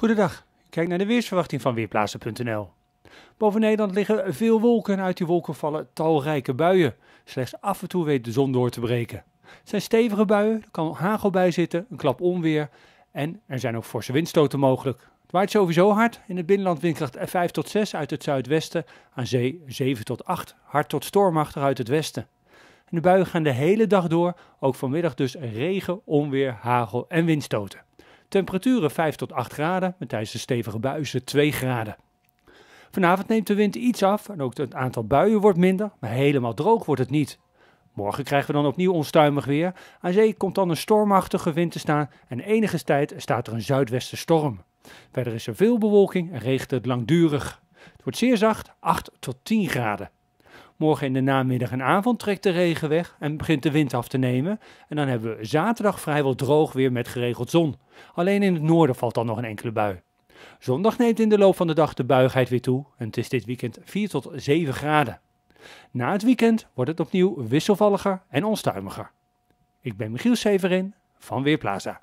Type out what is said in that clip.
Goedendag, kijk naar de weersverwachting van Weerplaatsen.nl. Boven Nederland liggen veel wolken en uit die wolken vallen talrijke buien. Slechts af en toe weet de zon door te breken. Het zijn stevige buien, er kan hagel bij zitten, een klap onweer en er zijn ook forse windstoten mogelijk. Het waait sowieso hard, in het binnenland windkracht 5 tot 6 uit het zuidwesten, aan zee 7 tot 8, hard tot stormachtig uit het westen. En de buien gaan de hele dag door, ook vanmiddag dus regen, onweer, hagel en windstoten. Temperaturen 5 tot 8 graden, met tijdens de stevige buizen 2 graden. Vanavond neemt de wind iets af en ook het aantal buien wordt minder, maar helemaal droog wordt het niet. Morgen krijgen we dan opnieuw onstuimig weer. Aan zee komt dan een stormachtige wind te staan en enige tijd staat er een zuidwestenstorm. Verder is er veel bewolking en regent het langdurig. Het wordt zeer zacht, 8 tot 10 graden. Morgen in de namiddag en avond trekt de regen weg en begint de wind af te nemen. En dan hebben we zaterdag vrijwel droog weer met geregeld zon. Alleen in het noorden valt dan nog een enkele bui. Zondag neemt in de loop van de dag de buigheid weer toe en het is dit weekend 4 tot 7 graden. Na het weekend wordt het opnieuw wisselvalliger en onstuimiger. Ik ben Michiel Severin van Weerplaza.